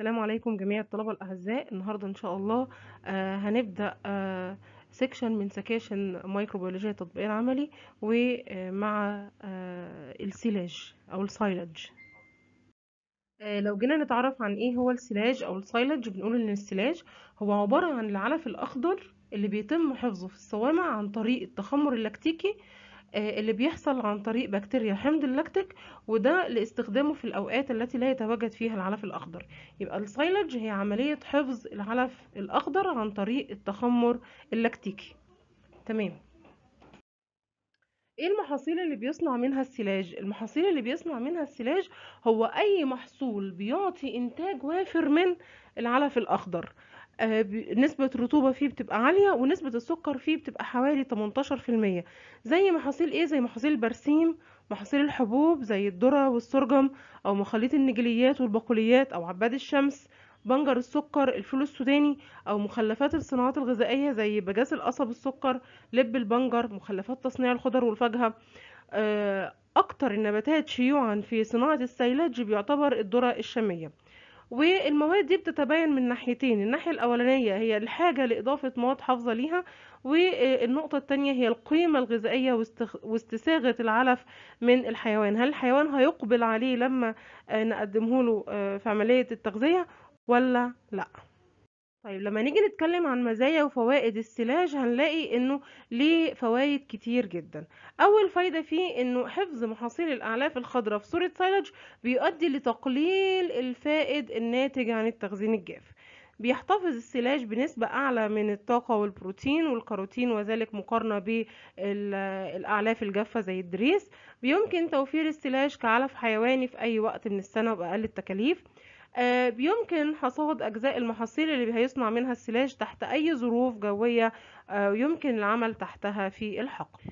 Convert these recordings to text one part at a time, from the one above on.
السلام عليكم جميع الطلبة الأعزاء النهاردة إن شاء الله آه، هنبدأ سكشن آه، سيكشن من سكاشن ميكروبيولوجيا التطبيقية العملي ومع آه، السيلاج أو السايلاج لو جينا نتعرف عن إيه هو السيلاج أو السايلاج بنقول إن السيلاج هو عبارة عن العلف الأخضر اللي بيتم حفظه في الصوامع عن طريق التخمر اللاكتيكي آه، اللي بيحصل عن طريق بكتيريا حمض اللاكتيك وده لاستخدامه في الأوقات التي لا يتواجد فيها العلف الأخضر يبقى السايلج هي عملية حفظ العلف الأخضر عن طريق التخمر اللاكتيكي تمام ايه المحاصيل اللي بيصنع منها السلاج المحاصيل اللي بيصنع منها السلاج هو اي محصول بيعطي انتاج وافر من العلف الاخضر آه، نسبة الرطوبة فيه بتبقى عالية ونسبة السكر فيه بتبقى حوالي 18% زي محاصيل ايه زي محاصيل البرسيم محاصيل الحبوب زي الذرة والسرجم او مخليط النجليات والبقوليات او عباد الشمس بنجر السكر الفول السوداني او مخلفات الصناعات الغذائية زي بجاس القصب السكر لب البنجر مخلفات تصنيع الخضر والفاكهة آه، اكتر النباتات شيوعا في صناعة السيلاج بيعتبر الذرة الشامية والمواد دي بتتباين من ناحيتين الناحية الأولانية هي الحاجة لإضافة مواد حافظة ليها والنقطة التانية هي القيمة الغذائية واستساغة العلف من الحيوان هل الحيوان هيقبل عليه لما آه، نقدمه له آه، في عملية التغذية ولا لأ طيب لما نيجي نتكلم عن مزايا وفوائد السلاج هنلاقي انه ليه فوائد كتير جدا اول فايدة فيه انه حفظ محاصيل الاعلاف الخضراء في صورة سيلج بيؤدي لتقليل الفائد الناتج عن التخزين الجاف بيحتفظ السلاج بنسبة أعلى من الطاقة والبروتين والكاروتين وذلك مقارنة بالأعلاف الجافة زي الدريس بيمكن توفير السلاج كعلف حيواني في أي وقت من السنة بأقل التكاليف آه، بيمكن حصاد أجزاء المحاصيل اللي هيصنع منها السلاج تحت أي ظروف جوية آه، يمكن العمل تحتها في الحقل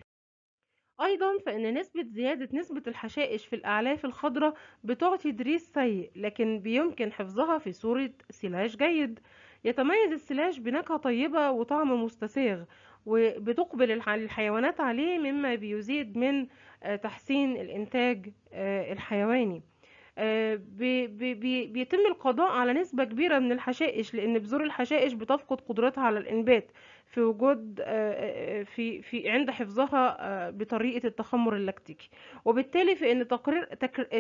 أيضا فإن نسبة زيادة نسبة الحشائش في الأعلاف الخضراء بتعطي دريس سيء لكن بيمكن حفظها في صورة سلاج جيد يتميز السلاج بنكهة طيبة وطعم مستساغ وبتقبل الحيوانات عليه مما بيزيد من آه، تحسين الإنتاج الحيواني بيتم القضاء على نسبة كبيرة من الحشائش لأن بذور الحشائش بتفقد قدرتها على الإنبات في وجود آه، آه، في في عند حفظها آه، بطريقة التخمر اللاكتيكي وبالتالي في ان تقرير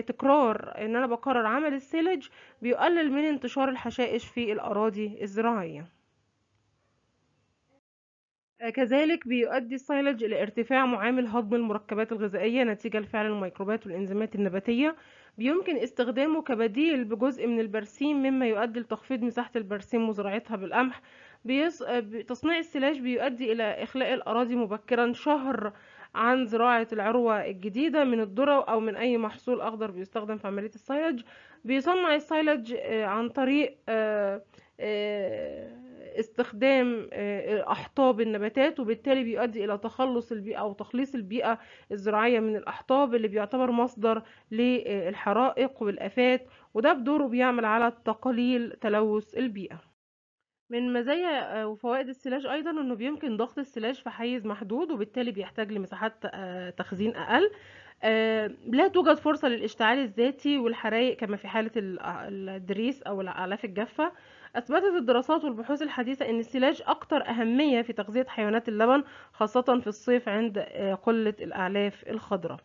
تكرار ان انا بكرر عمل السيلج بيقلل من انتشار الحشائش في الأراضي الزراعية كذلك بيؤدي السيلج إلى ارتفاع معامل هضم المركبات الغذائية نتيجة لفعل الميكروبات والإنزيمات النباتية بيمكن استخدامه كبديل بجزء من البرسيم مما يؤدي لتخفيض مساحة البرسيم وزراعتها بالقمح بيص... تصنيع السلاج بيؤدي إلى إخلاء الأراضي مبكرا شهر عن زراعة العروة الجديدة من الذرة أو من أي محصول أخضر بيستخدم في عملية السيلج بيصنع السيلج آه، عن طريق آه، آه، استخدام آه، أحطاب النباتات وبالتالي بيؤدي إلى تخلص البيئة أو تخليص البيئة الزراعية من الأحطاب اللي بيعتبر مصدر للحرائق والآفات وده بدوره بيعمل على تقليل تلوث البيئة من مزايا آه، وفوائد السلاج ايضا انه بيمكن ضغط السلاج في حيز محدود وبالتالي بيحتاج لمساحات آه، تخزين اقل لا توجد فرصة للاشتعال الذاتي والحرائق كما في حالة الدريس او الاعلاف الجافة أثبتت الدراسات والبحوث الحديثة أن السلاج أكثر أهمية في تغذية حيوانات اللبن خاصة في الصيف عند آه، قلة الأعلاف الخضراء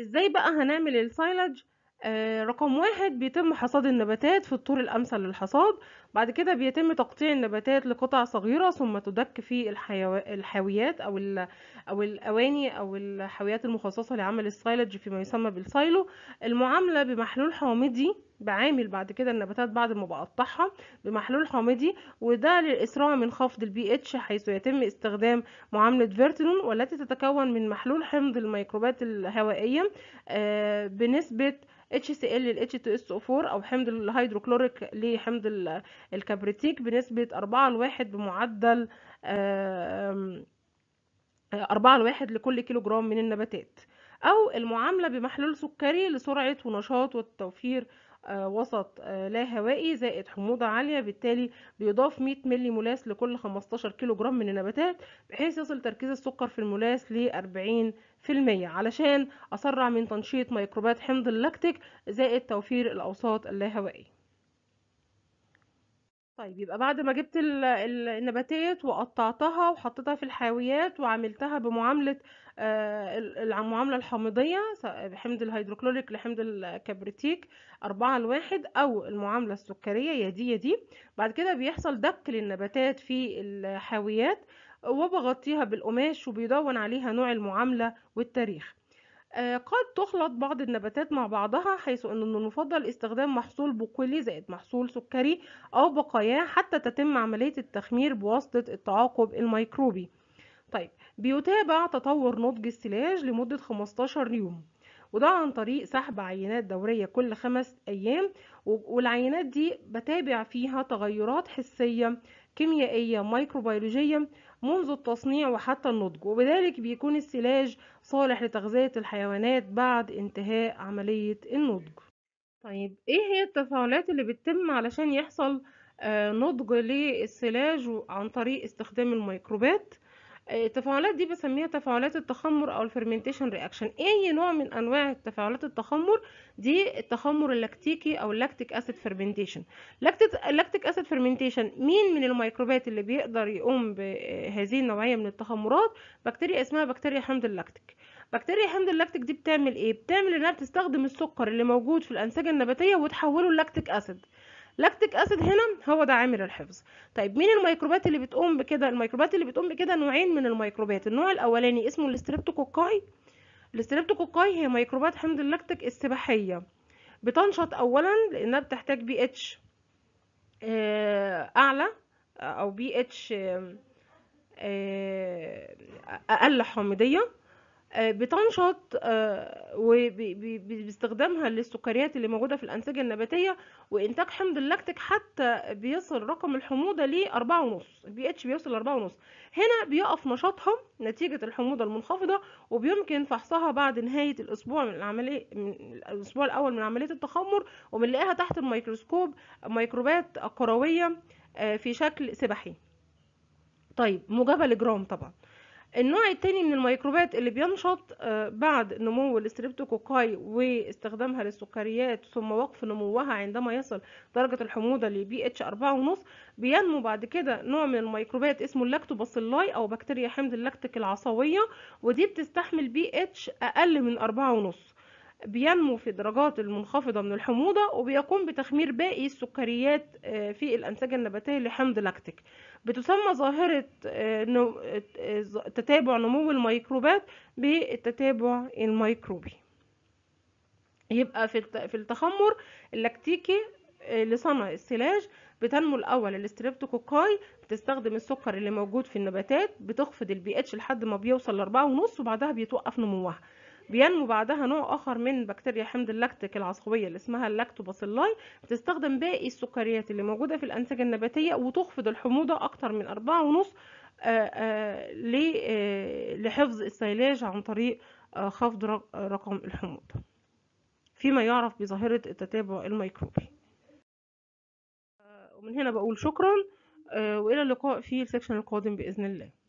ازاي بقى هنعمل السايلاج؟ آه، رقم واحد بيتم حصاد النباتات في الطور الأمثل للحصاد بعد كده بيتم تقطيع النباتات لقطع صغيرة ثم تدك في الحيو... الحاويات أو, ال... أو الأواني أو الحاويات المخصصة لعمل السايلج فيما يسمى بالسايلو المعاملة بمحلول حامضي بعامل بعد كده النباتات بعد ما بقطعها بمحلول حامضي وده للإسراع من خفض البي اتش حيث يتم استخدام معاملة فيرتنون والتي تتكون من محلول حمض الميكروبات الهوائية آه بنسبة HCl لل H2SO4 أو حمض الهيدروكلوريك لحمض الكبريتيك بنسبة 4 لواحد بمعدل 4 لواحد لكل كيلوجرام من النباتات أو المعاملة بمحلول سكري لسرعة ونشاط وتوفير آه، وسط آه، لا هوائي زائد حموضة عالية بالتالي بيضاف 100 ملي مولاس لكل 15 كيلو جرام من النباتات بحيث يصل تركيز السكر في المولاس ل 40% علشان أسرع من تنشيط ميكروبات حمض اللاكتيك زائد توفير الأوساط اللاهوائية طيب يبقى بعد ما جبت النباتات وقطعتها وحطيتها في الحاويات وعملتها بمعاملة آه، المعاملة الحامضية حمض بحمض الهيدروكلوريك لحمض الكبريتيك أربعة لواحد أو المعاملة السكرية يا دي يا دي بعد كده بيحصل دك للنباتات في الحاويات وبغطيها بالقماش وبيدون عليها نوع المعاملة والتاريخ آه، قد تخلط بعض النباتات مع بعضها حيث أنه المفضل استخدام محصول بقولي زائد محصول سكري أو بقاياه حتى تتم عملية التخمير بواسطة التعاقب الميكروبي طيب بيتابع تطور نضج السلاج لمدة 15 يوم وده عن طريق سحب عينات دورية كل خمس أيام والعينات دي بتابع فيها تغيرات حسية كيميائية مايكروبيولوجية منذ التصنيع وحتى النضج وبذلك بيكون السلاج صالح لتغذية الحيوانات بعد انتهاء عملية النضج طيب ايه هي التفاعلات اللي بتتم علشان يحصل آه، نضج للسلاج عن طريق استخدام الميكروبات التفاعلات دي بسميها تفاعلات التخمر او الفرمنتيشن رياكشن اي نوع من انواع تفاعلات التخمر دي التخمر اللاكتيكي او اللاكتيك اسيد فرمنتيشن اللاكتيك اسيد فرمنتيشن مين من الميكروبات اللي بيقدر يقوم بهذه النوعيه من التخمرات بكتيريا اسمها بكتيريا حمض اللاكتيك بكتيريا حمض اللاكتيك دي بتعمل ايه بتعمل انها بتستخدم السكر اللي موجود في الانسجه النباتيه وتحوله للاكتيك اسيد لاكتيك اسيد هنا هو ده عامل الحفظ طيب مين الميكروبات اللي بتقوم بكده الميكروبات اللي بتقوم بكده نوعين من الميكروبات النوع الاولاني اسمه الاستريبتوكوكاي الاستريبتوكوكاي هي ميكروبات حمض اللاكتيك السباحيه بتنشط اولا لانها بتحتاج بي اتش آه، اعلى او بي اتش آه، آه، اقل حمضيه آه، بتنشط آه، وباستخدامها للسكريات اللي موجودة في الأنسجة النباتية وإنتاج حمض اللاكتيك حتى بيصل رقم الحموضة لأربعة ونص البي اتش بيوصل لأربعة ونص هنا بيقف نشاطها نتيجة الحموضة المنخفضة وبيمكن فحصها بعد نهاية الأسبوع من العملية من الأسبوع الأول من عملية التخمر وبنلاقيها تحت الميكروسكوب ميكروبات قروية آه، في شكل سبحي طيب موجبة لجرام طبعا النوع التاني من الميكروبات اللي بينشط آه، بعد نمو الاستريبتوكوكاي واستخدامها للسكريات ثم وقف نموها عندما يصل درجة الحموضة لبي اتش أربعة ونص بينمو بعد كده نوع من الميكروبات اسمه اللاكتوباسيلاي أو بكتيريا حمض اللاكتيك العصوية ودي بتستحمل بي اتش أقل من أربعة ونص بينمو في درجات المنخفضة من الحموضة وبيقوم بتخمير باقي السكريات آه، في الأنسجة النباتية لحمض لاكتيك بتسمى ظاهرة آه، آه، تتابع نمو الميكروبات بالتتابع الميكروبي يبقى في التخمر اللاكتيكي لصنع السلاج بتنمو الاول الاستريبتوكوكاي بتستخدم السكر اللي موجود في النباتات بتخفض البي اتش لحد ما بيوصل لأربعة ونص وبعدها بيتوقف نموها بينمو بعدها نوع آخر من بكتيريا حمض اللاكتيك العصبية اللي اسمها اللاكتوباسيلاي بتستخدم باقي السكريات اللي موجودة في الأنسجة النباتية وتخفض الحموضة أكتر من أربعة ونص آه، آه، آه، لحفظ السيلاج عن طريق خفض رقم الحموضة فيما يعرف بظاهرة التتابع الميكروبي ومن هنا بقول شكرا وإلى اللقاء في السكشن القادم بإذن الله